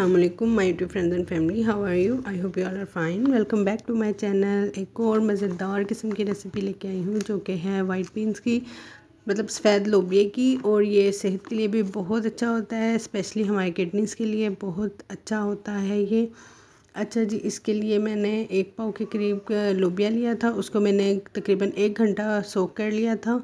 अल्लाम my YouTube friends and family how are you I hope you are are fine welcome back to my channel एक और मज़ेदार किस्म की recipe लेके आई हूँ जो कि है वाइट बीन्स की मतलब सफ़ेद लोबिया की और ये सेहत के लिए भी बहुत अच्छा होता है स्पेशली हमारे किडनीज़ के लिए बहुत अच्छा होता है ये अच्छा जी इसके लिए मैंने एक पाव के करीब लोबिया लिया था उसको मैंने तकरीबन एक घंटा सोख कर लिया था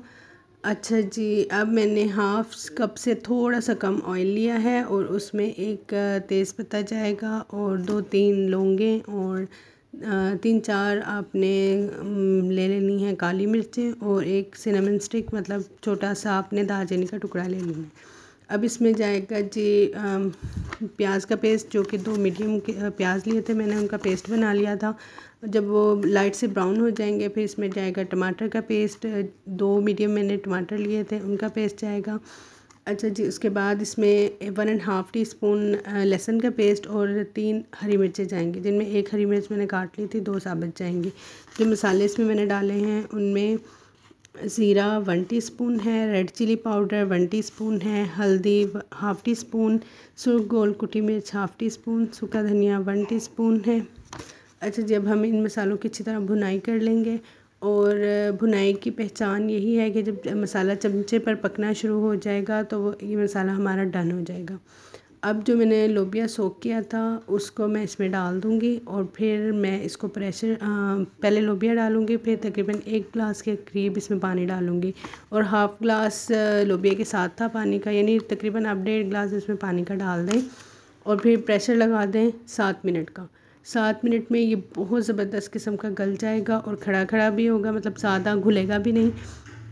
अच्छा जी अब मैंने हाफ़ कप से थोड़ा सा कम ऑयल लिया है और उसमें एक तेज़पत्ता जाएगा और दो तीन लौंगे और तीन चार आपने ले लेनी है काली मिर्चें और एक सिनेमन स्टिक मतलब छोटा सा आपने दालचीनी का टुकड़ा ले लेना है अब इसमें जाएगा जी प्याज का पेस्ट जो कि दो मीडियम के प्याज लिए थे मैंने उनका पेस्ट बना लिया था जब वो लाइट से ब्राउन हो जाएंगे फिर इसमें जाएगा टमाटर का पेस्ट दो मीडियम मैंने टमाटर लिए थे उनका पेस्ट जाएगा अच्छा जी उसके बाद इसमें one and half teaspoon लहसुन का पेस्ट और तीन हरी मिर्चें जाएंगी जिनमें एक हरी मिर्च मैंने काट ली थी दो साबित जाएंगी जो मसाले इसमें मैंने डाले हैं उनमें ज़ीरा वन टीस्पून है red chilli powder one teaspoon है हल्दी हाफ़ टी स्पून सुर्ख गोल कुटी मिर्च हाफ़ टी स्पून सूखा धनिया वन टीस्पून है अच्छा जब हम इन मसालों की अच्छी तरह भुनाई कर लेंगे और भुनाई की पहचान यही है कि जब मसाला चमचे पर पकना शुरू हो जाएगा तो वो ये मसाला हमारा डन हो जाएगा अब जो मैंने लोबिया सोक किया था उसको मैं इसमें डाल दूँगी और फिर मैं इसको प्रेशर पहले लोबिया डालूँगी फिर तकरीबन एक ग्लास के करीब इसमें पानी डालूंगी और हाफ़ ग्लास लोबिया के साथ था पानी का यानी तकरीबन आप डेढ़ ग्लास इसमें पानी का डाल दें और फिर प्रेशर लगा दें सात मिनट का सात मिनट में ये बहुत ज़बरदस्त किस्म का गल जाएगा और खड़ा खड़ा भी होगा मतलब ज़्यादा घुलेगा भी नहीं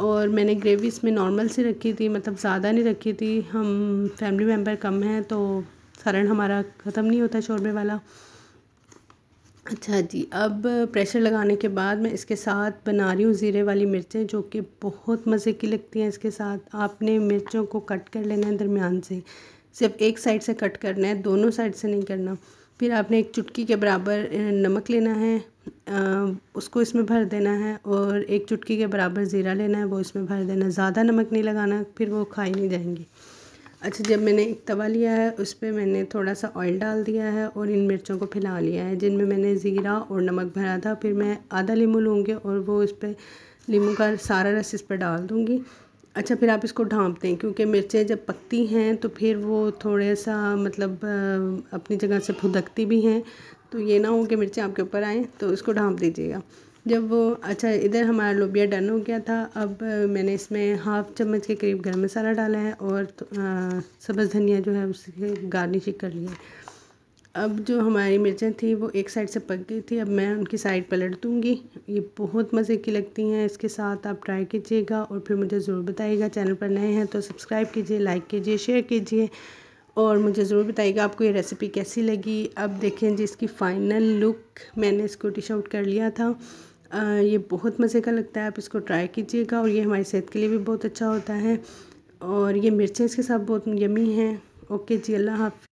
और मैंने ग्रेवी इसमें नॉर्मल सी रखी थी मतलब ज़्यादा नहीं रखी थी हम फैमिली मेम्बर कम हैं तो सरण हमारा ख़त्म नहीं होता शोरबे वाला अच्छा जी अब प्रेशर लगाने के बाद मैं इसके साथ बना रही हूँ ज़ीरे वाली मिर्चें जो कि बहुत मज़े की लगती हैं इसके साथ आपने मिर्चों को कट कर लेना है दरमियान से सिर्फ एक साइड से कट करना है दोनों साइड से नहीं करना फिर आपने एक चुटकी के बराबर नमक लेना है उसको इसमें भर देना है और एक चुटकी के बराबर ज़ीरा लेना है वो इसमें भर देना ज़्यादा नमक नहीं लगाना फिर वो खाई नहीं जाएंगी अच्छा जब मैंने एक तवा लिया है उस पर मैंने थोड़ा सा ऑयल डाल दिया है और इन मिर्चों को फैला लिया है जिनमें मैंने ज़ीरा और नमक भरा था फिर मैं आधा नींबू लूँगी और वो इस पर नींबू का सारा रस इस पर डाल दूँगी अच्छा फिर आप इसको ढाँप दें क्योंकि मिर्चें जब पकती हैं तो फिर वो थोड़े सा मतलब अपनी जगह से फुदकती भी हैं तो ये ना हो कि मिर्चें आपके ऊपर आएँ तो इसको ढाँप दीजिएगा जब वो अच्छा इधर हमारा लोबिया डन हो गया था अब मैंने इसमें हाफ़ चम्मच के करीब गर्म मसाला डाला है और सब्ज़ धनिया जो है उसके गार्निशिंग कर लिया है अब जो हमारी मिर्चें थी वो एक साइड से पक गई थी अब मैं उनकी साइड पलट दूँगी ये बहुत मज़े की लगती हैं इसके साथ आप ट्राई कीजिएगा और फिर मुझे ज़रूर बताइएगा चैनल पर नए हैं तो सब्सक्राइब कीजिए लाइक कीजिए शेयर कीजिए और मुझे ज़रूर बताइएगा आपको ये रेसिपी कैसी लगी अब देखें जी इसकी फ़ाइनल लुक मैंने इसको डिश आउट कर लिया था आ, ये बहुत मज़े का लगता है आप इसको ट्राई कीजिएगा और ये हमारी सेहत के लिए भी बहुत अच्छा होता है और ये मिर्चें इसके साथ बहुत यमी हैं ओके जी अल्लाह हाफ